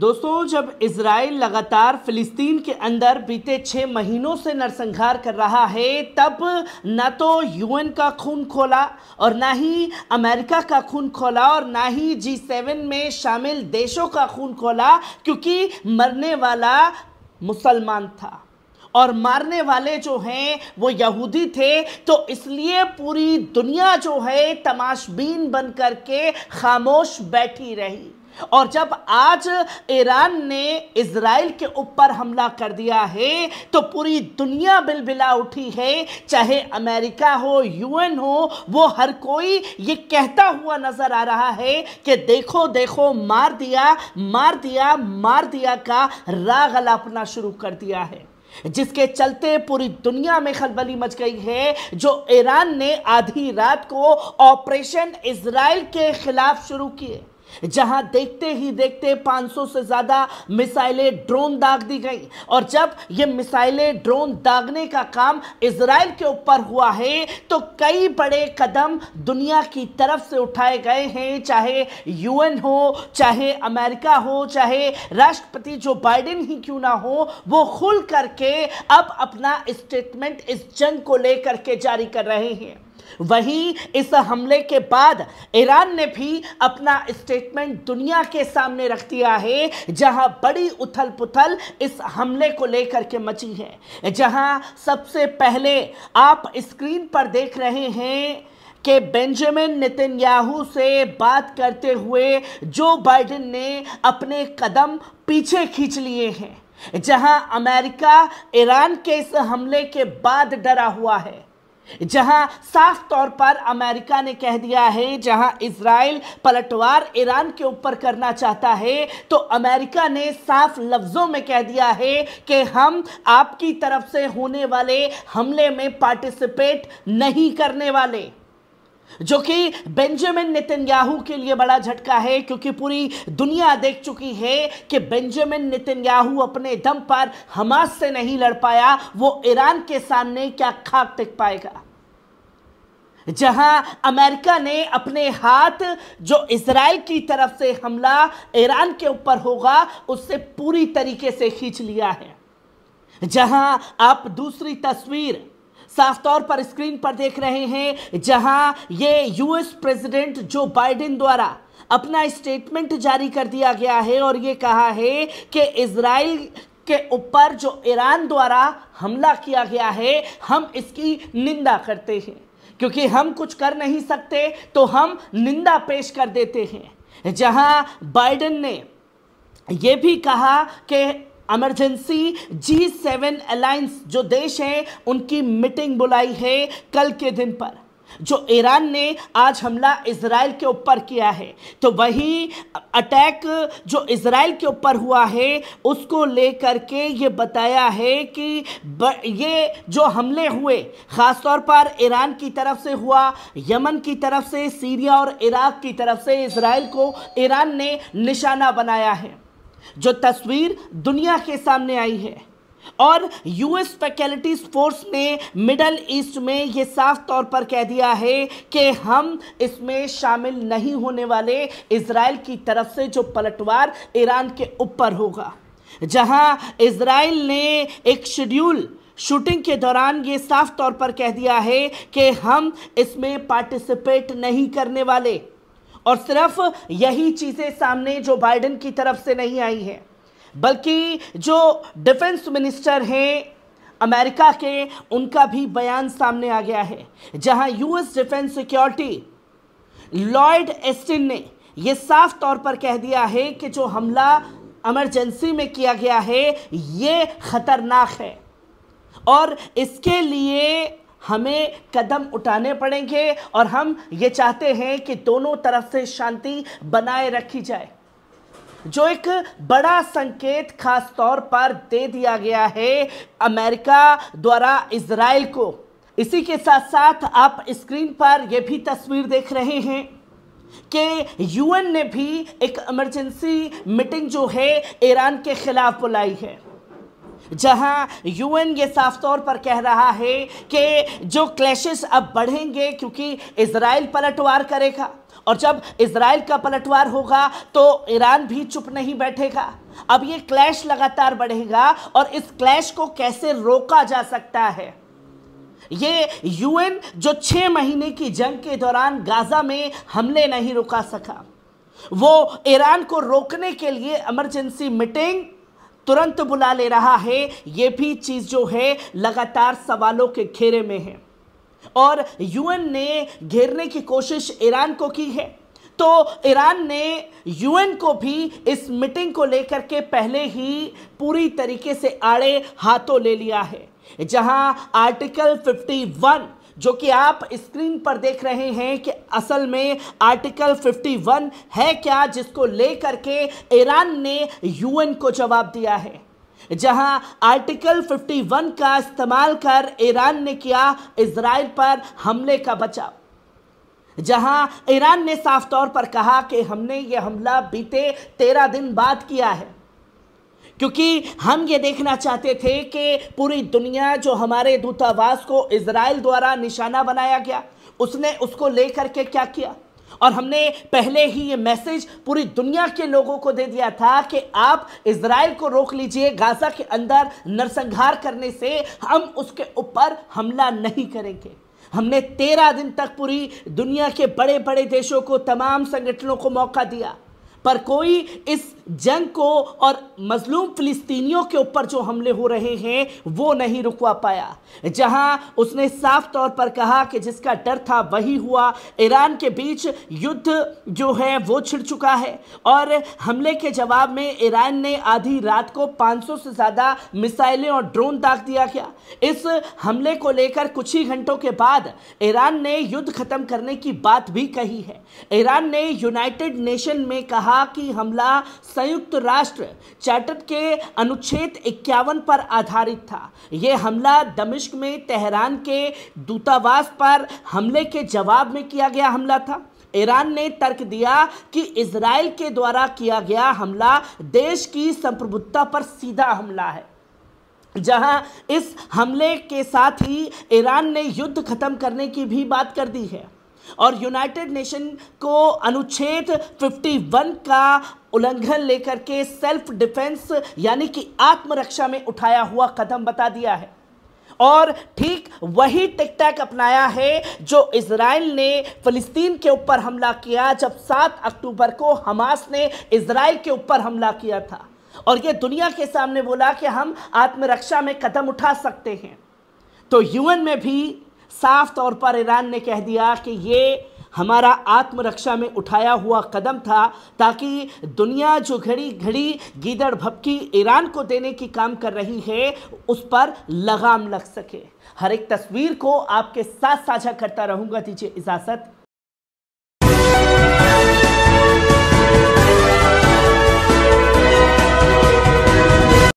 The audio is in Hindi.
दोस्तों जब इसराइल लगातार फिलिस्तीन के अंदर बीते छः महीनों से नरसंहार कर रहा है तब न तो यूएन का खून खोला और ना ही अमेरिका का खून खोला और ना ही जी सेवन में शामिल देशों का खून खोला क्योंकि मरने वाला मुसलमान था और मारने वाले जो हैं वो यहूदी थे तो इसलिए पूरी दुनिया जो है तमाशबीन बन करके खामोश बैठी रही और जब आज ईरान ने इसराइल के ऊपर हमला कर दिया है तो पूरी दुनिया बिलबिला उठी है चाहे अमेरिका हो यूएन हो वो हर कोई ये कहता हुआ नजर आ रहा है कि देखो देखो मार दिया मार दिया मार दिया का राग अलापना शुरू कर दिया है जिसके चलते पूरी दुनिया में खलबली मच गई है जो ईरान ने आधी रात को ऑपरेशन इसराइल के खिलाफ शुरू किए जहां देखते ही देखते 500 से ज्यादा मिसाइलें ड्रोन दाग दी गई और जब ये मिसाइलें ड्रोन दागने का काम इसराइल के ऊपर हुआ है तो कई बड़े कदम दुनिया की तरफ से उठाए गए हैं चाहे यूएन हो चाहे अमेरिका हो चाहे राष्ट्रपति जो बाइडेन ही क्यों ना हो वो खुल करके अब अपना स्टेटमेंट इस जंग को लेकर के जारी कर रहे हैं वहीं इस हमले के बाद ईरान ने भी अपना स्टेटमेंट दुनिया के सामने रख दिया है जहां बड़ी उथल पुथल इस हमले को लेकर के मची है जहां सबसे पहले आप स्क्रीन पर देख रहे हैं कि बेंजामिन नितिनयाहू से बात करते हुए जो बाइडेन ने अपने कदम पीछे खींच लिए हैं जहां अमेरिका ईरान के इस हमले के बाद डरा हुआ है जहां साफ तौर पर अमेरिका ने कह दिया है जहां इसराइल पलटवार ईरान के ऊपर करना चाहता है तो अमेरिका ने साफ लफ्जों में कह दिया है कि हम आपकी तरफ से होने वाले हमले में पार्टिसिपेट नहीं करने वाले जो कि बेंजामिन नितिनयाहू के लिए बड़ा झटका है क्योंकि पूरी दुनिया देख चुकी है कि बेंजामिन नितिनयाहू अपने दम पर हमास से नहीं लड़ पाया वो ईरान के सामने क्या खाक टिक पाएगा जहां अमेरिका ने अपने हाथ जो इसराइल की तरफ से हमला ईरान के ऊपर होगा उससे पूरी तरीके से खींच लिया है जहां आप दूसरी तस्वीर साफ तौर पर स्क्रीन पर देख रहे हैं जहां ये यूएस प्रेसिडेंट जो बाइडेन द्वारा अपना स्टेटमेंट जारी कर दिया गया है और ये कहा है कि इसराइल के ऊपर जो ईरान द्वारा हमला किया गया है हम इसकी निंदा करते हैं क्योंकि हम कुछ कर नहीं सकते तो हम निंदा पेश कर देते हैं जहां बाइडन ने यह भी कहा कि एमरजेंसी जी सेवन अलायंस जो देश है उनकी मीटिंग बुलाई है कल के दिन पर जो ईरान ने आज हमला इसराइल के ऊपर किया है तो वही अटैक जो इसराइल के ऊपर हुआ है उसको लेकर के ये बताया है कि ये जो हमले हुए ख़ास तौर पर ईरान की तरफ से हुआ यमन की तरफ से सीरिया और इराक की तरफ से इसराइल को ईरान ने निशाना बनाया है जो तस्वीर दुनिया के सामने आई है और यूएस फैकल्टी फोर्स ने मिडल ईस्ट में यह साफ तौर पर कह दिया है कि हम इसमें शामिल नहीं होने वाले इसराइल की तरफ से जो पलटवार ईरान के ऊपर होगा जहां इसराइल ने एक शेड्यूल शूटिंग के दौरान ये साफ तौर पर कह दिया है कि हम इसमें पार्टिसिपेट नहीं करने वाले और सिर्फ यही चीज़ें सामने जो बाइडन की तरफ से नहीं आई हैं बल्कि जो डिफेंस मिनिस्टर हैं अमेरिका के उनका भी बयान सामने आ गया है जहां US defence security Lloyd Austin ने यह साफ तौर पर कह दिया है कि जो हमला एमरजेंसी में किया गया है ये खतरनाक है और इसके लिए हमें कदम उठाने पड़ेंगे और हम ये चाहते हैं कि दोनों तरफ से शांति बनाए रखी जाए जो एक बड़ा संकेत खास तौर पर दे दिया गया है अमेरिका द्वारा इसराइल को इसी के साथ साथ आप स्क्रीन पर यह भी तस्वीर देख रहे हैं कि यूएन ने भी एक इमरजेंसी मीटिंग जो है ईरान के खिलाफ बुलाई है जहां यूएन ये साफ तौर पर कह रहा है कि जो क्लैशेस अब बढ़ेंगे क्योंकि इसराइल पलटवार करेगा और जब इसराइल का पलटवार होगा तो ईरान भी चुप नहीं बैठेगा अब ये क्लैश लगातार बढ़ेगा और इस क्लैश को कैसे रोका जा सकता है ये यूएन जो छह महीने की जंग के दौरान गाज़ा में हमले नहीं रुका सका वो ईरान को रोकने के लिए इमरजेंसी मीटिंग तुरंत बुला ले रहा है ये भी चीज़ जो है लगातार सवालों के घेरे में है और यूएन ने घेरने की कोशिश ईरान को की है तो ईरान ने यूएन को भी इस मीटिंग को लेकर के पहले ही पूरी तरीके से आड़े हाथों ले लिया है जहां आर्टिकल 51 जो कि आप स्क्रीन पर देख रहे हैं कि असल में आर्टिकल 51 है क्या जिसको लेकर के ईरान ने यूएन को जवाब दिया है जहां आर्टिकल 51 का इस्तेमाल कर ईरान ने किया इसराइल पर हमले का बचाव जहां ईरान ने साफ तौर पर कहा कि हमने यह हमला बीते तेरह दिन बाद किया है क्योंकि हम ये देखना चाहते थे कि पूरी दुनिया जो हमारे दूतावास को इसराइल द्वारा निशाना बनाया गया उसने उसको लेकर के क्या किया और हमने पहले ही ये मैसेज पूरी दुनिया के लोगों को दे दिया था कि आप इसराइल को रोक लीजिए गाजा के अंदर नरसंहार करने से हम उसके ऊपर हमला नहीं करेंगे हमने तेरह दिन तक पूरी दुनिया के बड़े बड़े देशों को तमाम संगठनों को मौका दिया पर कोई इस जंग को और मजलूम फिलिस्तीनियों के ऊपर जो हमले हो रहे हैं वो नहीं रुकवा पाया जहां उसने साफ तौर पर कहा कि जिसका डर था वही हुआ ईरान के बीच युद्ध जो है वो छिड़ चुका है और हमले के जवाब में ईरान ने आधी रात को 500 से ज़्यादा मिसाइलें और ड्रोन दाग दिया गया इस हमले को लेकर कुछ ही घंटों के बाद ईरान ने युद्ध खत्म करने की बात भी कही है ईरान ने यूनाइटेड नेशन में कहा कि हमला संयुक्त राष्ट्र चार्टर के अनुच्छेद इक्यावन पर आधारित था यह हमला दमिश्क में तेहरान के दूतावास पर हमले के जवाब में किया गया हमला था ईरान ने तर्क दिया कि इसराइल के द्वारा किया गया हमला देश की संप्रभुता पर सीधा हमला है जहां इस हमले के साथ ही ईरान ने युद्ध खत्म करने की भी बात कर दी है और यूनाइटेड नेशन को अनुच्छेद 51 का उल्लंघन लेकर के सेल्फ डिफेंस यानी कि आत्मरक्षा में उठाया हुआ कदम बता दिया है और ठीक वही टिकटैक अपनाया है जो इसराइल ने फिलिस्तीन के ऊपर हमला किया जब 7 अक्टूबर को हमास ने इसराइल के ऊपर हमला किया था और ये दुनिया के सामने बोला कि हम आत्मरक्षा में कदम उठा सकते हैं तो यूएन में भी साफ तौर पर ईरान ने कह दिया कि ये हमारा आत्मरक्षा में उठाया हुआ कदम था ताकि दुनिया जो घड़ी घड़ी गीदड़ भपकी ईरान को देने की काम कर रही है उस पर लगाम लग सके हर एक तस्वीर को आपके साथ साझा करता रहूंगा दीजिए इजाज़त